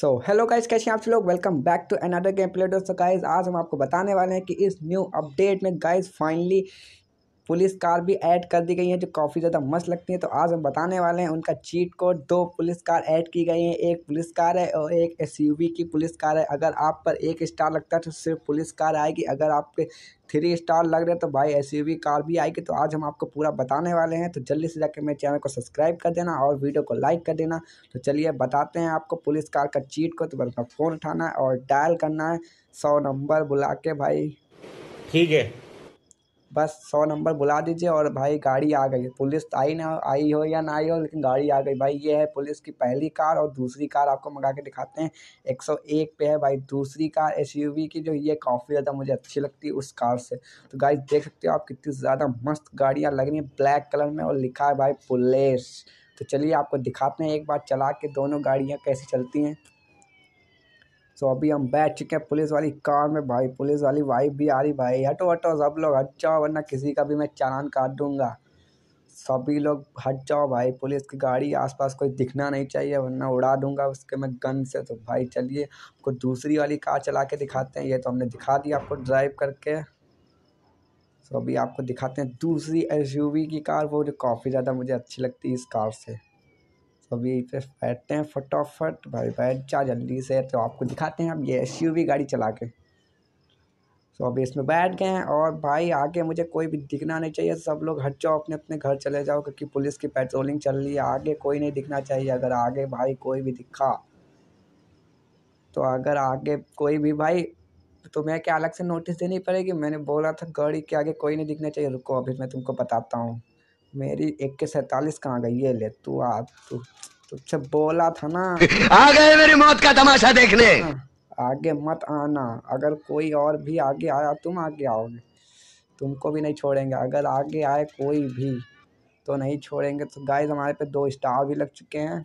So hello guys कैसे हैं आप लोग welcome back to another game play so guys आज हम आपको बताने वाले हैं कि इस न्यू अपडेट में गाइज फाइनली पुलिस कार भी ऐड कर दी गई है जो काफ़ी ज़्यादा मस्त लगती है तो आज हम बताने वाले हैं उनका चीट कोड दो पुलिस कार ऐड की गई है एक पुलिस कार है और एक एस की पुलिस कार है अगर आप पर एक स्टार लगता है तो सिर्फ पुलिस कार आएगी अगर आपके थ्री स्टार लग रहे तो भाई एस कार भी आएगी तो आज हम आपको पूरा बताने वाले हैं तो जल्दी से जाकर मेरे चैनल को सब्सक्राइब कर देना और वीडियो को लाइक कर देना तो चलिए बताते हैं आपको पुलिस कार का चीट को तो बस फ़ोन उठाना है और डायल करना है सौ नंबर बुला के भाई ठीक है बस सौ नंबर बुला दीजिए और भाई गाड़ी आ गई पुलिस आई ना आई हो या ना आई हो लेकिन गाड़ी आ गई भाई ये है पुलिस की पहली कार और दूसरी कार आपको मंगा के दिखाते हैं 101 पे है भाई दूसरी कार एस की जो ये काफ़ी ज़्यादा मुझे अच्छी लगती है उस कार से तो गाइस देख सकते हो आप कितनी ज़्यादा मस्त गाड़ियाँ लग रही हैं ब्लैक कलर में और लिखा है भाई पुलिस तो चलिए आपको दिखाते हैं एक बार चला के दोनों गाड़ियाँ कैसी चलती हैं सो तो अभी हम बैठ चुके हैं पुलिस वाली कार में भाई पुलिस वाली वाइफ भी आ रही भाई हटो हटो सब लोग हट जाओ वरना किसी का भी मैं चालान काट दूंगा सभी लोग हट जाओ भाई पुलिस की गाड़ी आसपास कोई दिखना नहीं चाहिए वरना उड़ा दूंगा उसके मैं गन से तो भाई चलिए आपको दूसरी वाली कार चला के दिखाते हैं ये तो हमने दिखा दिया आपको ड्राइव करके तो अभी आपको दिखाते हैं दूसरी एस की कार वो जो काफ़ी ज़्यादा मुझे अच्छी लगती है इस कार से अभी इस बैठते हैं फटाफट भाई बैठ जा जल्दी से तो आपको दिखाते हैं अब ये एस गाड़ी चला के तो अभी इसमें बैठ गए हैं और भाई आगे मुझे कोई भी दिखना नहीं चाहिए सब लोग हट जाओ अपने अपने घर चले जाओ क्योंकि पुलिस की पेट्रोलिंग चल रही है आगे कोई नहीं दिखना चाहिए अगर आगे भाई कोई भी दिखा तो अगर आगे कोई भी भाई तो मैं क्या अलग से नोटिस देनी पड़ेगी मैंने बोला था गाड़ी के आगे कोई नहीं दिखना चाहिए रुको अभी मैं तुमको बताता हूँ मेरी एक के सैतालीस कहाँ गई है ले तू आ तू तुझसे बोला था ना आ गए मेरी मौत का तमाशा देखने हाँ, आगे मत आना अगर कोई और भी आगे आया तुम आगे आओगे तुमको भी नहीं छोड़ेंगे अगर आगे आए कोई भी तो नहीं छोड़ेंगे तो गाइस हमारे पे दो स्टार भी लग चुके हैं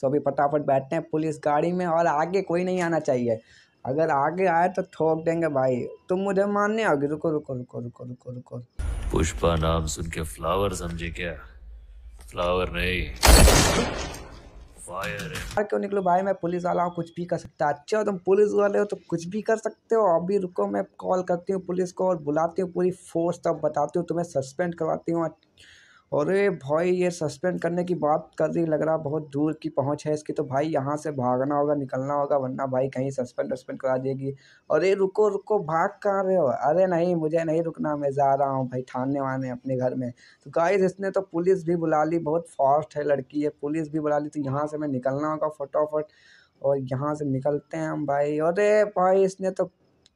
सो फटाफट बैठते हैं पुलिस गाड़ी में और आगे कोई नहीं आना चाहिए अगर आगे आए तो ठोक देंगे भाई तुम मुझे मानने आओगे रुको रुको रुको रुको रुको रुको पुष्पा नाम सुन के फ्लावर समझे क्या फ्लावर नहीं फायर क्यों निकलो भाई मैं पुलिस वाला हूँ कुछ भी कर सकता अच्छा हो तुम पुलिस वाले हो तो कुछ भी कर सकते हो अभी रुको मैं कॉल करती हूँ पुलिस को और बुलाती हूँ पूरी फोर्स तब बताती हूँ तुम्हें सस्पेंड करवाती हूँ और ये भाई ये सस्पेंड करने की बात कर रही लग रहा बहुत दूर की पहुंच है इसकी तो भाई यहाँ से भागना होगा निकलना होगा वरना भाई कहीं सस्पेंड वस्पेंड करा देगी और ये रुको रुको भाग कहाँ रहे हो अरे नहीं मुझे नहीं रुकना मैं जा रहा हूँ भाई ठानने वाने अपने घर में तो गाइज इसने तो पुलिस भी बुला ली बहुत फास्ट है लड़की है पुलिस भी बुला ली तो यहाँ से मैं निकलना होगा फटाफट और यहाँ से निकलते हैं हम भाई अरे भाई इसने तो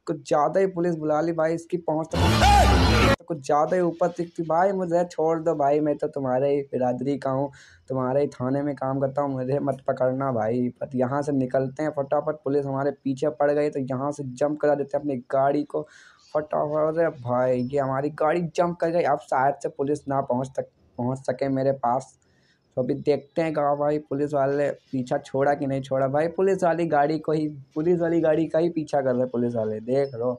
कुछ ज़्यादा ही पुलिस बुला ली भाई इसकी पहुँच तो, तो कुछ ज़्यादा ही ऊपर थी कि भाई मुझे छोड़ दो भाई मैं तो तुम्हारे ही बिरादरी का हूँ तुम्हारे ही थाने में काम करता हूँ मुझे मत पकड़ना भाई पर यहाँ से निकलते हैं फटाफट पुलिस हमारे पीछे पड़ गई तो यहाँ से जंप करा देते हैं अपनी गाड़ी को फटाफट भाई ये हमारी गाड़ी जंप कर गई अब शायद से पुलिस ना पहुँच तक पहुँच सके मेरे पास तो अभी देखते हैं कहा भाई पुलिस वाले पीछा छोड़ा कि नहीं छोड़ा भाई पुलिस वाली गाड़ी को ही पुलिस वाली गाड़ी का ही पीछा कर रहे पुलिस वाले देख लो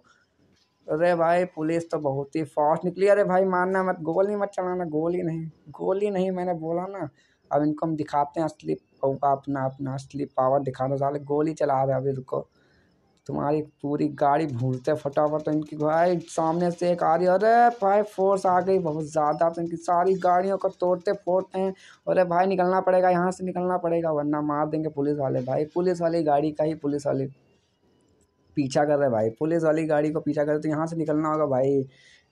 अरे भाई पुलिस तो बहुत ही फास्ट निकली अरे भाई मानना मत गोली मत चलाना गोली नहीं गोली नहीं मैंने बोला ना अब इनको हम दिखाते हैं असली अपना अपना असली पावर दिखाना साले गोली चला रहे अभी रुको तुम्हारी पूरी गाड़ी भूलते फटाफट तो इनकी भाई सामने से एक आ रही अरे भाई फोर्स आ गई बहुत ज़्यादा तो इनकी सारी गाड़ियों को तोड़ते फोड़ते हैं अरे भाई निकलना पड़ेगा यहाँ से निकलना पड़ेगा वरना मार देंगे पुलिस वाले भाई पुलिस वाली गाड़ी का ही पुलिस वाले पीछा कर रहे भाई पुलिस वाली गाड़ी को पीछा कर रहे तो यहाँ से निकलना होगा भाई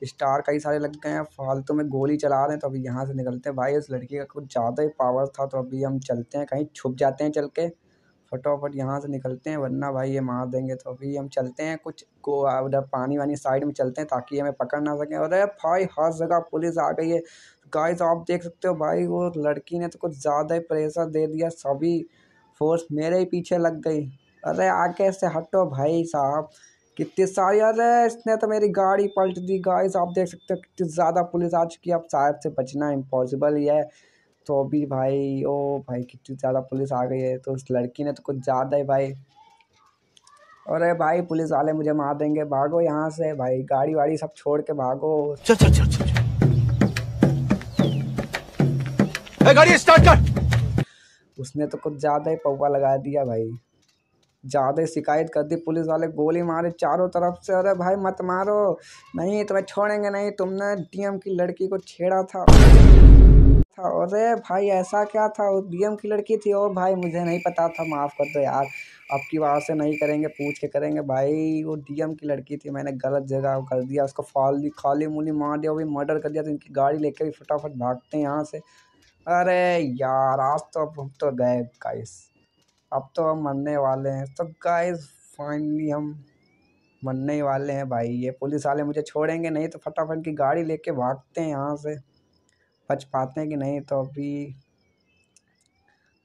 स्टार कई सारे लग गए हैं फालतू में गोली चला रहे हैं तो अभी यहाँ से निकलते हैं भाई इस लड़की का कुछ ज़्यादा ही पावर था तो अभी हम चलते हैं कहीं छुप जाते हैं चल के फटाफट यहाँ से निकलते हैं वरना भाई ये मार देंगे तो अभी हम चलते हैं कुछ को उधर पानी वानी साइड में चलते हैं ताकि हमें पकड़ ना सकें अरे भाई हर जगह पुलिस आ गई है गाइस आप देख सकते हो भाई वो लड़की ने तो कुछ ज़्यादा ही प्रेशर दे दिया सभी फोर्स मेरे ही पीछे लग गई अरे आके से हटो भाई साहब कितनी सारी अरे इसने तो मेरी गाड़ी पलट दी गाइस आप देख सकते हो कितनी ज़्यादा पुलिस आ चुकी है अब शायद से बचना इम्पॉसिबल ही है तो अभी भाई ओ भाई कितनी ज़्यादा पुलिस आ गई है तो उस लड़की ने तो कुछ ज़्यादा है भाई अरे भाई पुलिस वाले मुझे मार देंगे भागो यहाँ से भाई गाड़ी वाड़ी सब छोड़ के भागो चल चल चल चल, चल। गाड़ी स्टार्ट कर उसने तो कुछ ज़्यादा ही पौवा लगा दिया भाई ज़्यादा शिकायत कर दी पुलिस वाले गोली मारे चारों तरफ से अरे भाई मत मारो नहीं तुम्हें छोड़ेंगे नहीं तुमने डीएम की लड़की को छेड़ा था था अरे भाई ऐसा क्या था वो बी की लड़की थी और भाई मुझे नहीं पता था माफ़ कर दो यार अब की बार से नहीं करेंगे पूछ के करेंगे भाई वो डीएम की लड़की थी मैंने गलत जगह कर दिया उसको फाली खाली मुली मार दिया वो भी मर्डर कर दिया तो इनकी गाड़ी लेके भी फटाफट भागते हैं यहाँ से अरे यार आज तो अब हम तो गए गाइस अब तो हम मरने वाले हैं तो गाइस फाइनली हम मरने वाले हैं भाई ये पुलिस वाले मुझे छोड़ेंगे नहीं तो फटाफट की गाड़ी लेके भागते हैं यहाँ से बच पाते हैं कि नहीं तो अभी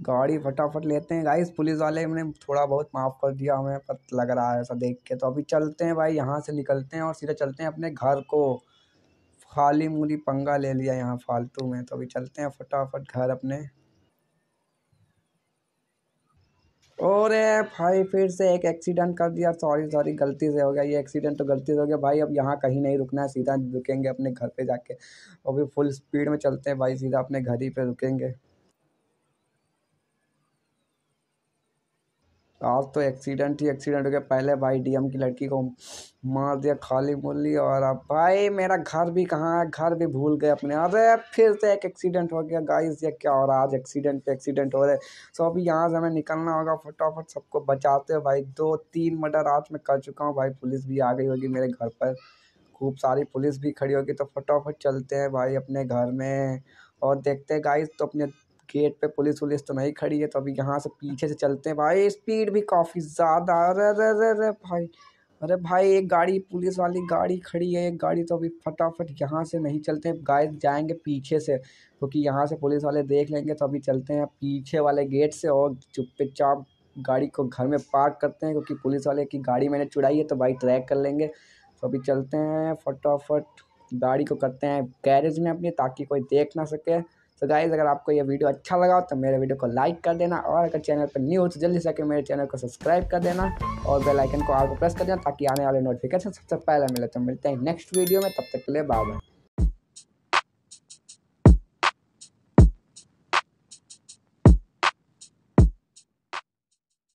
गाड़ी फटाफट लेते हैं गाइस पुलिस वाले ने थोड़ा बहुत माफ़ कर दिया हमें पता लग रहा है ऐसा देख के तो अभी चलते हैं भाई यहाँ से निकलते हैं और सीधे चलते हैं अपने घर को खाली मूली पंगा ले लिया यहाँ फालतू में तो अभी चलते हैं फटाफट घर अपने और भाई फिर से एक एक्सीडेंट कर दिया सॉरी सॉरी गलती से हो गया ये एक्सीडेंट तो गलती से हो गया भाई अब यहाँ कहीं नहीं रुकना है सीधा रुकेंगे अपने घर पे जाके और भी फुल स्पीड में चलते हैं भाई सीधा अपने घर ही पे रुकेंगे आज तो एक्सीडेंट ही एक्सीडेंट हो गया पहले भाई डीएम की लड़की को मार दिया खाली मुली और अब भाई मेरा घर भी कहाँ है घर भी भूल गए अपने अरे फिर से एक एक्सीडेंट हो गया गाइस ये क्या और आज एक्सीडेंट पे एक्सीडेंट हो रहे सो अभी यहाँ से हमें निकलना होगा फटाफट सबको बचाते हो भाई दो तीन मर्डर आज मैं कर चुका हूँ भाई पुलिस भी आ गई होगी मेरे घर पर खूब सारी पुलिस भी खड़ी होगी तो फटाफट चलते हैं भाई अपने घर में और देखते हैं गाइस तो अपने गेट पे पुलिस वुलिस तो नहीं खड़ी है तो अभी यहाँ से पीछे से चलते हैं भाई स्पीड भी काफ़ी ज़्यादा अरे अरे अरे अरे भाई अरे भाई एक गाड़ी पुलिस वाली गाड़ी खड़ी है एक गाड़ी तो अभी फटाफट यहाँ से नहीं चलते हैं गाय जाएंगे पीछे से क्योंकि तो यहाँ से पुलिस वाले देख लेंगे तो अभी चलते हैं पीछे वाले गेट से और चुपचाप गाड़ी को घर में पार्क करते हैं क्योंकि पुलिस वाले की गाड़ी मैंने चुराई है तो भाई ट्रैक कर लेंगे तो अभी चलते हैं फटाफट गाड़ी को करते हैं गैरेज में अपनी ताकि कोई देख ना सके तो गाइज अगर आपको यह वीडियो अच्छा लगा तो मेरे वीडियो को लाइक कर देना और अगर चैनल पर न्यू हो तो जल्दी से मेरे चैनल को सब्सक्राइब कर देना और बेल आइकन को आल को प्रेस कर देना ताकि आने वाले नोटिफिकेशन सबसे पहले मिले तो मिलते हैं नेक्स्ट वीडियो में तब तक के लिए बाय बाय